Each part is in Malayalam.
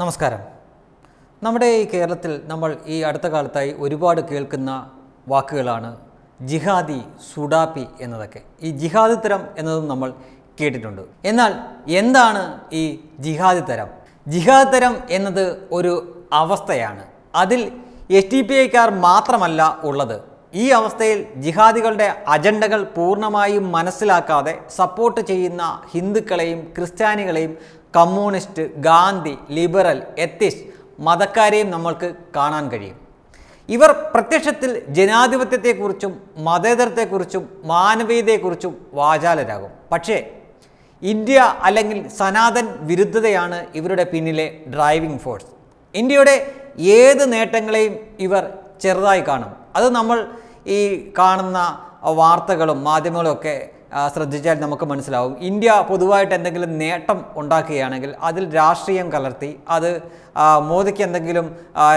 നമസ്കാരം നമ്മുടെ ഈ കേരളത്തിൽ നമ്മൾ ഈ അടുത്ത കാലത്തായി ഒരുപാട് കേൾക്കുന്ന വാക്കുകളാണ് ജിഹാദി സുഡാപ്പി എന്നതൊക്കെ ഈ ജിഹാദി തരം എന്നതും നമ്മൾ കേട്ടിട്ടുണ്ട് എന്നാൽ എന്താണ് ഈ ജിഹാദി തരം ജിഹാദി തരം എന്നത് ഒരു അവസ്ഥയാണ് അതിൽ എസ് ടി പി ഐക്കാർ മാത്രമല്ല ഉള്ളത് ഈ അവസ്ഥയിൽ ജിഹാദികളുടെ അജണ്ടകൾ പൂർണ്ണമായും മനസ്സിലാക്കാതെ സപ്പോർട്ട് ചെയ്യുന്ന ഹിന്ദുക്കളെയും ക്രിസ്ത്യാനികളെയും കമ്മ്യൂണിസ്റ്റ് ഗാന്ധി ലിബറൽ എത്തിസ് മതക്കാരെയും നമ്മൾക്ക് കാണാൻ കഴിയും ഇവർ പ്രത്യക്ഷത്തിൽ ജനാധിപത്യത്തെക്കുറിച്ചും മതേതരത്തെക്കുറിച്ചും മാനവീയതയെക്കുറിച്ചും വാചാലരാകും പക്ഷേ ഇന്ത്യ അല്ലെങ്കിൽ സനാതൻ വിരുദ്ധതയാണ് ഇവരുടെ പിന്നിലെ ഡ്രൈവിംഗ് ഫോഴ്സ് ഇന്ത്യയുടെ ഏത് നേട്ടങ്ങളെയും ഇവർ ചെറുതായി കാണും അത് നമ്മൾ ഈ കാണുന്ന വാർത്തകളും മാധ്യമങ്ങളും ഒക്കെ ശ്രദ്ധിച്ചാൽ നമുക്ക് മനസ്സിലാവും ഇന്ത്യ പൊതുവായിട്ട് എന്തെങ്കിലും നേട്ടം ഉണ്ടാക്കുകയാണെങ്കിൽ അതിൽ രാഷ്ട്രീയം കലർത്തി അത് മോദിക്ക് എന്തെങ്കിലും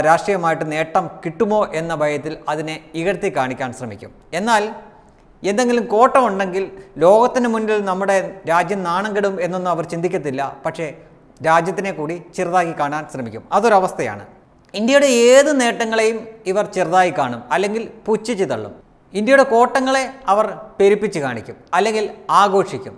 രാഷ്ട്രീയമായിട്ട് നേട്ടം കിട്ടുമോ എന്ന ഭയത്തിൽ അതിനെ ഇകഴ്ത്തി കാണിക്കാൻ ശ്രമിക്കും എന്നാൽ എന്തെങ്കിലും കോട്ടം ഉണ്ടെങ്കിൽ ലോകത്തിന് മുന്നിൽ നമ്മുടെ രാജ്യം നാണം കെടും എന്നൊന്നും അവർ ചിന്തിക്കത്തില്ല പക്ഷേ രാജ്യത്തിനെ കൂടി ചെറുതാക്കി കാണാൻ ശ്രമിക്കും അതൊരവസ്ഥയാണ് ഇന്ത്യയുടെ ഏത് നേട്ടങ്ങളെയും ഇവർ ചെറുതായി കാണും അല്ലെങ്കിൽ പുച്ഛിച്ച് തള്ളും ഇന്ത്യയുടെ കോട്ടങ്ങളെ അവർ പെരുപ്പിച്ച് കാണിക്കും അല്ലെങ്കിൽ ആഘോഷിക്കും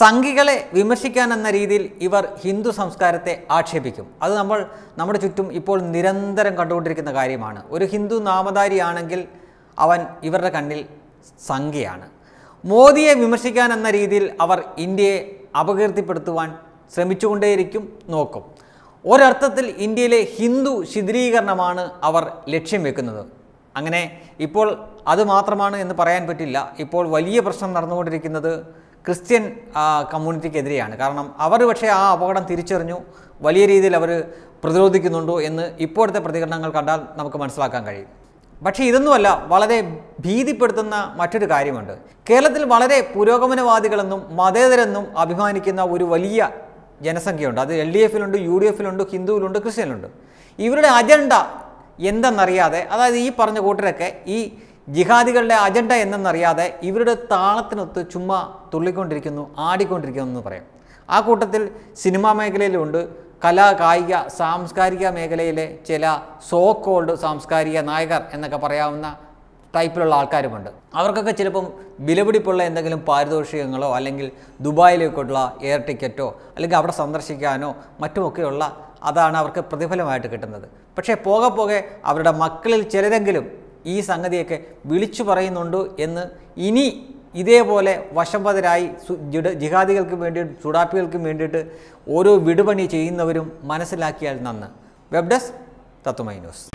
സംഘികളെ വിമർശിക്കാൻ എന്ന രീതിയിൽ ഇവർ ഹിന്ദു സംസ്കാരത്തെ ആക്ഷേപിക്കും അത് നമ്മൾ നമ്മുടെ ചുറ്റും ഇപ്പോൾ നിരന്തരം കണ്ടുകൊണ്ടിരിക്കുന്ന കാര്യമാണ് ഒരു ഹിന്ദു നാമധാരിയാണെങ്കിൽ അവൻ ഇവരുടെ കണ്ണിൽ സംഖ്യയാണ് മോദിയെ വിമർശിക്കാൻ എന്ന രീതിയിൽ അവർ ഇന്ത്യയെ അപകീർത്തിപ്പെടുത്തുവാൻ ശ്രമിച്ചുകൊണ്ടേയിരിക്കും നോക്കും ഒരർത്ഥത്തിൽ ഇന്ത്യയിലെ ഹിന്ദു ശിഥിലീകരണമാണ് അവർ ലക്ഷ്യം വെക്കുന്നത് അങ്ങനെ ഇപ്പോൾ അത് മാത്രമാണ് എന്ന് പറയാൻ പറ്റില്ല ഇപ്പോൾ വലിയ പ്രശ്നം നടന്നുകൊണ്ടിരിക്കുന്നത് ക്രിസ്ത്യൻ കമ്മ്യൂണിറ്റിക്കെതിരെയാണ് കാരണം അവർ പക്ഷേ ആ അപകടം തിരിച്ചറിഞ്ഞു വലിയ രീതിയിൽ അവർ പ്രതിരോധിക്കുന്നുണ്ടോ എന്ന് ഇപ്പോഴത്തെ പ്രതികരണങ്ങൾ കണ്ടാൽ നമുക്ക് മനസ്സിലാക്കാൻ കഴിയും പക്ഷേ ഇതൊന്നുമല്ല വളരെ ഭീതിപ്പെടുത്തുന്ന മറ്റൊരു കാര്യമുണ്ട് കേരളത്തിൽ വളരെ പുരോഗമനവാദികളെന്നും മതേതരെന്നും അഭിമാനിക്കുന്ന ഒരു വലിയ ജനസംഖ്യയുണ്ട് അത് എൽ ഡി എഫിലുണ്ട് യു ഡി എഫിലുണ്ട് ഹിന്ദുവിലുണ്ട് ക്രിസ്ത്യനിലുണ്ട് ഇവരുടെ അജണ്ട എന്തെന്നറിയാതെ അതായത് ഈ പറഞ്ഞ കൂട്ടരൊക്കെ ഈ ജിഹാദികളുടെ അജണ്ട എന്തെന്നറിയാതെ ഇവരുടെ താളത്തിനൊത്ത് ചുമ്മാ തുള്ളിക്കൊണ്ടിരിക്കുന്നു ആടിക്കൊണ്ടിരിക്കുന്നു എന്ന് പറയാം ആ കൂട്ടത്തിൽ സിനിമാ മേഖലയിലുണ്ട് കലാ കായിക സാംസ്കാരിക മേഖലയിലെ ചില സോ കോൾഡ് സാംസ്കാരിക നായകർ എന്നൊക്കെ പറയാവുന്ന ടൈപ്പിലുള്ള ആൾക്കാരുമുണ്ട് അവർക്കൊക്കെ ചിലപ്പം വിലപിടിപ്പുള്ള എന്തെങ്കിലും പാരിതോഷികങ്ങളോ അല്ലെങ്കിൽ ദുബായിലേക്കുള്ള എയർ ടിക്കറ്റോ അല്ലെങ്കിൽ അവിടെ സന്ദർശിക്കാനോ മറ്റുമൊക്കെയുള്ള അതാണ് അവർക്ക് പ്രതിഫലമായിട്ട് കിട്ടുന്നത് പക്ഷേ പോകെ പോകെ അവരുടെ മക്കളിൽ ചിലരെങ്കിലും ഈ സംഗതിയൊക്കെ വിളിച്ചു പറയുന്നുണ്ട് എന്ന് ഇനി ഇതേപോലെ വശംവതരായി ജിഹാദികൾക്കും വേണ്ടി സുഡാപ്പികൾക്കും വേണ്ടിയിട്ട് ഓരോ വിടുപണി ചെയ്യുന്നവരും മനസ്സിലാക്കിയാൽ നന്ന് വെബ് ഡെസ്ക് തത്തുമൈ ന്യൂസ്